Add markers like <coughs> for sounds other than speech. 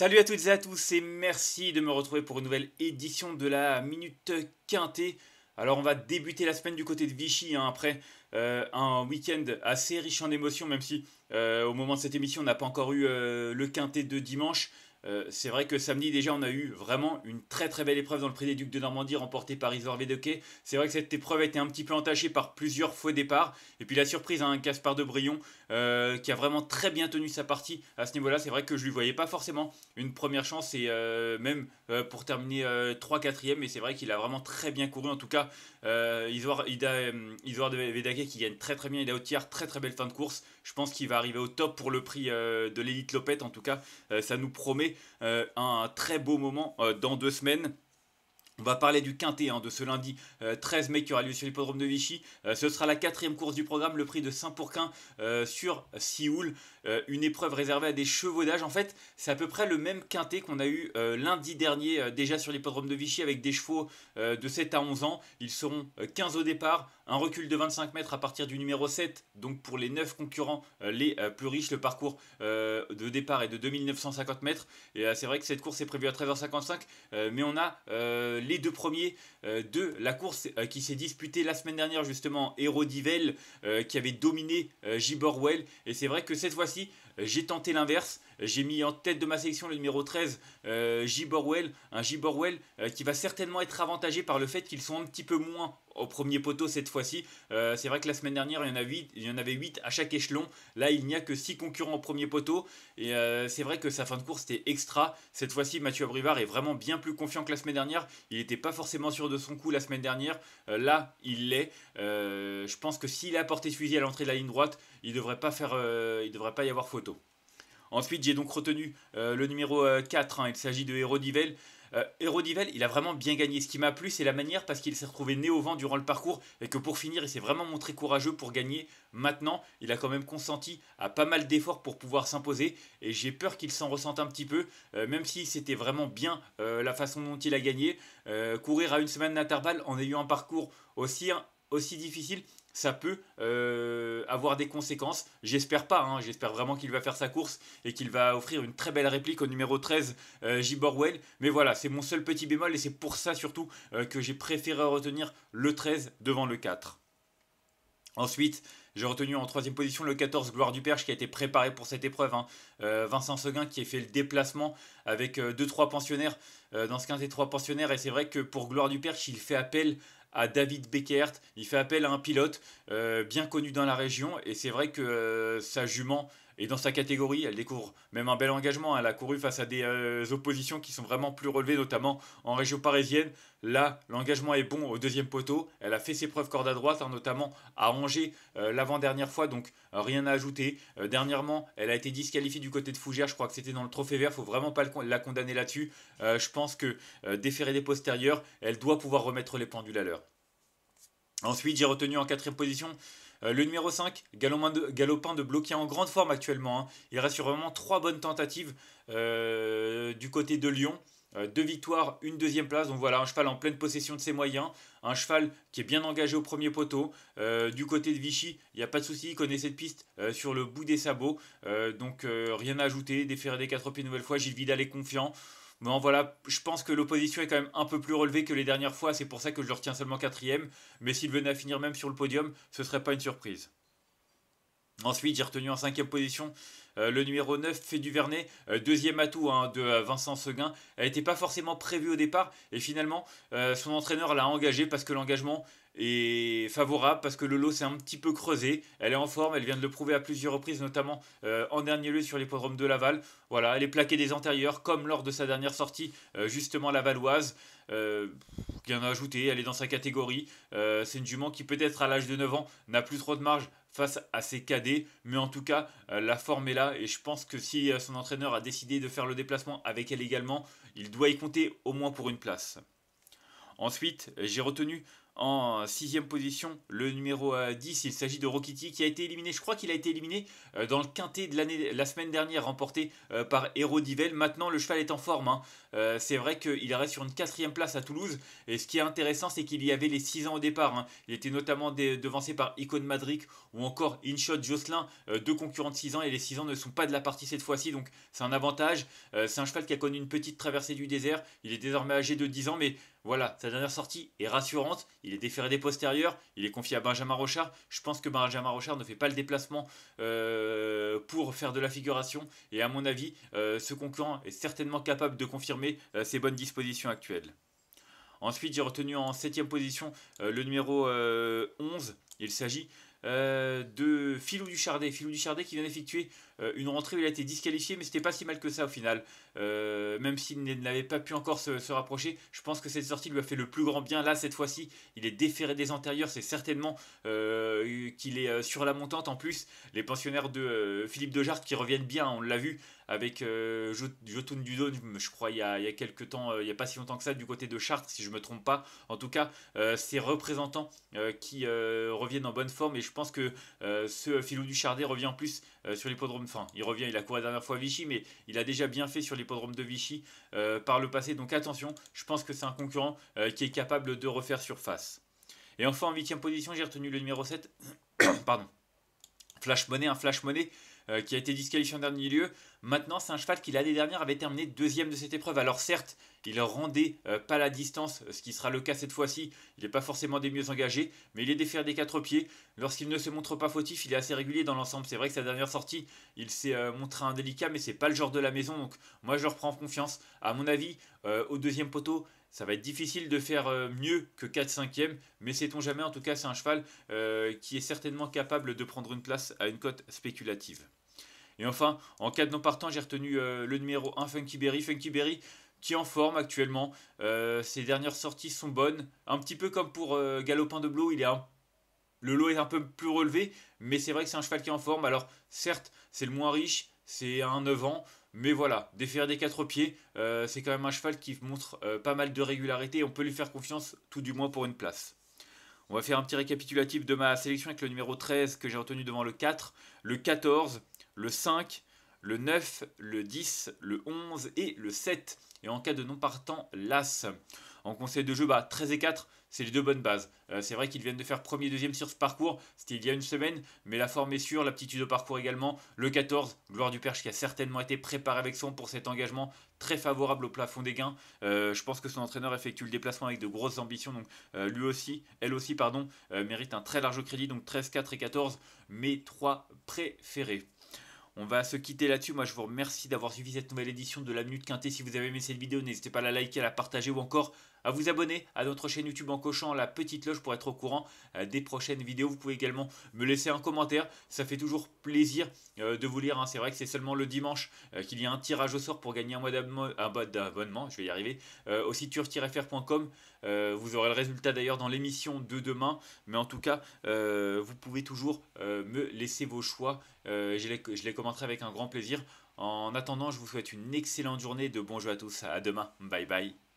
Salut à toutes et à tous et merci de me retrouver pour une nouvelle édition de la Minute Quintée. Alors on va débuter la semaine du côté de Vichy hein, après euh, un week-end assez riche en émotions même si euh, au moment de cette émission on n'a pas encore eu euh, le quintet de dimanche. Euh, c'est vrai que samedi déjà on a eu vraiment une très très belle épreuve dans le Prix des Ducs de Normandie remporté par Isor Védoquet. C'est vrai que cette épreuve a été un petit peu entachée par plusieurs faux départs. Et puis la surprise, un hein, Caspar de Brion euh, qui a vraiment très bien tenu sa partie à ce niveau-là. C'est vrai que je lui voyais pas forcément une première chance et euh, même pour terminer 3-4ème. Mais c'est vrai qu'il a vraiment très bien couru. En tout cas, Isor, Ida, qui gagne très très bien. il au tiers, très très belle fin de course. Je pense qu'il va arriver au top pour le prix de l'élite Lopette. En tout cas, ça nous promet euh, un très beau moment euh, dans deux semaines. On va parler du quintet hein, de ce lundi 13 euh, mai qui aura lieu sur l'hippodrome de Vichy. ce sera la quatrième course du programme, le prix de Saint-Pourquin sur Sioul. une épreuve réservée à des chevaux d'âge. En fait, c'est à peu près le même quintet qu'on a eu lundi dernier déjà sur l'hippodrome de Vichy avec des chevaux de 7 à 11 ans. Ils seront 15 au départ, un recul de 25 mètres à partir du numéro 7, donc pour les 9 concurrents euh, les euh, plus riches, le parcours euh, de départ est de 2950 mètres. Et c'est vrai que cette course est prévue à 13h55, mais on a les deux premiers de la course qui s'est disputée la semaine dernière justement, Hérodivel, qui avait dominé Giborwell. Et c'est vrai que cette fois-ci, j'ai tenté l'inverse. J'ai mis en tête de ma sélection le numéro 13, euh, J. Borwell. Un J. Borwell euh, qui va certainement être avantagé par le fait qu'ils sont un petit peu moins au premier poteau cette fois-ci. Euh, c'est vrai que la semaine dernière, il y, en avait 8 à chaque échelon. Là, il n'y a que 6 concurrents au premier poteau. Et euh, c'est vrai que sa fin de course était extra. Cette fois-ci, Mathieu Abrivard est vraiment bien plus confiant que la semaine dernière. Il n'était pas forcément sûr de son coup la semaine dernière. là, il l'est. je pense que s'il a porté fusil à l'entrée de la ligne droite, il ne devrait, pas euh, devrait pas y avoir photo. Ensuite, j'ai donc retenu euh, le numéro 4, euh, hein. il s'agit de Divel. Euh, Divel, il a vraiment bien gagné. Ce qui m'a plu, c'est la manière parce qu'il s'est retrouvé né au vent durant le parcours et que pour finir, il s'est vraiment montré courageux pour gagner. Maintenant, il a quand même consenti à pas mal d'efforts pour pouvoir s'imposer et j'ai peur qu'il s'en ressente un petit peu, même si c'était vraiment bien la façon dont il a gagné. courir à une semaine d'intervalle en ayant un parcours aussi, hein, aussi difficile, ça peut euh, avoir des conséquences. J'espère pas, hein. j'espère vraiment qu'il va faire sa course et qu'il va offrir une très belle réplique au numéro 13, euh, Mais voilà, c'est mon seul petit bémol et c'est pour ça surtout euh, que j'ai préféré retenir le 13 devant le 4. Ensuite, j'ai retenu en troisième position le 14 Gloire du Perche qui a été préparé pour cette épreuve. Hein. Euh, Vincent Seguin qui a fait le déplacement avec 2-3 pensionnaires dans ce et 3 pensionnaires. Et c'est vrai que pour Gloire du Perche, il fait appel à David Beckert. Il fait appel à un pilote euh, bien connu dans la région et c'est vrai que euh, sa jument et dans sa catégorie, elle découvre même un bel engagement. Hein. Elle a couru face à des euh, oppositions qui sont vraiment plus relevées, notamment en région parisienne. Là, l'engagement est bon au deuxième poteau. Elle a fait ses preuves corde à droite, hein, notamment à Angers euh, l'avant-dernière fois, donc euh, rien à ajouter. dernièrement, elle a été disqualifiée du côté de Fougère, Je crois que c'était dans le trophée vert. Il ne Faut vraiment pas la condamner là-dessus. je pense que déférer des postérieurs, elle doit pouvoir remettre les pendules à l'heure. Ensuite, j'ai retenu en quatrième position euh, le numéro 5, Galopin de, bloquer en grande forme actuellement. Hein. Il reste vraiment trois bonnes tentatives euh, du côté de Lyon. Euh, deux victoires, une deuxième place. Donc voilà, un cheval en pleine possession de ses moyens, un cheval qui est bien engagé au premier poteau. du côté de Vichy, il n'y a pas de souci, il connaît cette piste sur le bout des sabots. donc rien à ajouter, déférer des quatre pieds une nouvelle fois. Gilles Vidal est confiant. Bon, voilà, je pense que l'opposition est quand même un peu plus relevée que les dernières fois, c'est pour ça que je le retiens seulement quatrième. Mais s'il venait à finir même sur le podium, ce serait pas une surprise. Ensuite, j'ai retenu en cinquième position euh, le numéro 9, fait du deuxième atout hein, de euh, Vincent Seguin. Elle n'était pas forcément prévue au départ et finalement, euh, son entraîneur l'a engagé parce que l'engagement est favorable, parce que le lot s'est un petit peu creusé. Elle est en forme, elle vient de le prouver à plusieurs reprises, notamment en dernier lieu sur l'hippodrome de Laval. Voilà, elle est plaquée des antérieurs, comme lors de sa dernière sortie, justement la Valoise. rien a ajouté, elle est dans sa catégorie. C'est une jument qui, peut-être à l'âge de 9 ans, n'a plus trop de marge face à ses cadets. Mais en tout cas, euh, la forme est là et je pense que si euh, son entraîneur a décidé de faire le déplacement avec elle également, il doit y compter au moins pour une place. Ensuite, j'ai retenu en sixième position, le numéro 10. Euh, il s'agit de Rokiti qui a été éliminé. Je crois qu'il a été éliminé euh, dans le quintet de l'année, la semaine dernière, remporté euh, par Hero Divel. Maintenant, le cheval est en forme. Hein. c'est vrai qu'il reste sur une quatrième place à Toulouse. Et ce qui est intéressant, c'est qu'il y avait les 6 ans au départ. Hein. Il était notamment devancé par Icon Madric, ou encore InShot Jocelyn, deux concurrents de 6 ans. Et les 6 ans ne sont pas de la partie cette fois-ci. Donc, c'est un avantage. c'est un cheval qui a connu une petite traversée du désert. Il est désormais âgé de 10 ans, mais voilà, sa dernière sortie est rassurante. Il est déféré des postérieurs. Il est confié à Benjamin Rochard. Je pense que Benjamin Rochard ne fait pas le déplacement euh, pour faire de la figuration. Et à mon avis, euh, ce concurrent est certainement capable de confirmer euh, ses bonnes dispositions actuelles. Ensuite, j'ai retenu en 7 position le numéro 11. Il s'agit de Philou Duchardet. du Duchardet qui vient d'effectuer euh, une rentrée où il a été disqualifié, mais c'était pas si mal que ça au final. Euh, même s'il n'avait pas pu encore se, rapprocher, je pense que cette sortie lui a fait le plus grand bien. Là, cette fois-ci, il est déféré des antérieurs, c'est certainement euh, qu'il est sur la montante en plus. Les pensionnaires de Philippe de Dejart qui reviennent bien, on l'a vu avec Jotun Dudon, je crois, il y, a, quelques temps, il n'y a pas si longtemps que ça, du côté de Chartres, si je me trompe pas. En tout cas, ces représentants qui reviennent en bonne forme, et je pense que ce euh, Philou Duchardet revient plus euh, sur l'hippodrome. Enfin, il revient, il a couru la dernière fois à Vichy, mais il a déjà bien fait sur l'hippodrome de Vichy euh, par le passé. Donc attention, je pense que c'est un concurrent qui est capable de refaire surface. Et enfin, en huitième position, j'ai retenu le numéro 7. <coughs> Pardon. Flash Money, un Flash Money euh, qui a été disqualifié en dernier lieu. Maintenant, c'est un cheval qui l'année dernière avait terminé deuxième de cette épreuve. Alors certes, il rendait euh, pas la distance, euh, ce qui sera le cas cette fois-ci. Il n'est pas forcément des mieux engagés, mais il est défaire des quatre pieds. Lorsqu'il ne se montre pas fautif, il est assez régulier dans l'ensemble. C'est vrai que sa dernière sortie, il s'est montré montré indélicat, mais c'est pas le genre de la maison. Donc moi, je reprends confiance. À mon avis, au deuxième poteau, ça va être difficile de faire mieux que 4-5e, mais sait-on jamais, en tout cas c'est un cheval qui est certainement capable de prendre une place à une cote spéculative. Et enfin, en cas de non partant, j'ai retenu euh, le numéro 1 Funky Berry. Funky Berry qui est en forme actuellement. Euh, ses dernières sorties sont bonnes. Un petit peu comme pour euh, Galopin de Blue, il est le lot est un peu plus relevé, mais c'est vrai que c'est un cheval qui est en forme. Alors certes, c'est le moins riche, c'est un 9 ans, mais voilà, défaire des 4 pieds, c'est quand même un cheval qui montre pas mal de régularité, on peut lui faire confiance, tout du moins pour une place. On va faire un petit récapitulatif de ma sélection avec le numéro 13 que j'ai retenu devant le 4, le 14 le 5, le 9, le 10, le 11 et le 7. Et en cas de non partant, l'As. En conseil de jeu, bah, 13 et 4, c'est les deux bonnes bases. Euh, c'est vrai qu'ils viennent de faire premier et deuxième sur ce parcours, c'était il y a une semaine, mais la forme est sûre, l'aptitude au parcours également. Le 14, Gloire du Perche qui a certainement été préparé avec son pour cet engagement très favorable au plafond des gains. Euh, je pense que son entraîneur effectue le déplacement avec de grosses ambitions, donc euh, lui aussi, elle aussi, pardon, mérite un très large crédit, donc 13, 4 et 14, mes trois préférés. On va se quitter là-dessus. Moi, je vous remercie d'avoir suivi cette nouvelle édition de la Minute Quintée. Si vous avez aimé cette vidéo, n'hésitez pas à la liker, à la partager ou encore à vous abonner à notre chaîne YouTube en cochant la petite loge pour être au courant euh, des prochaines vidéos. Vous pouvez également me laisser un commentaire, ça fait toujours plaisir euh, de vous lire. Hein. C'est vrai que c'est seulement le dimanche euh, qu'il y a un tirage au sort pour gagner un mois d'abonnement, je vais y arriver, au site Vous aurez le résultat d'ailleurs dans l'émission de demain, mais en tout cas, vous pouvez toujours me laisser vos choix, je les, je commenterai avec un grand plaisir. En attendant, je vous souhaite une excellente journée, de bons jeux à tous, à demain, bye bye.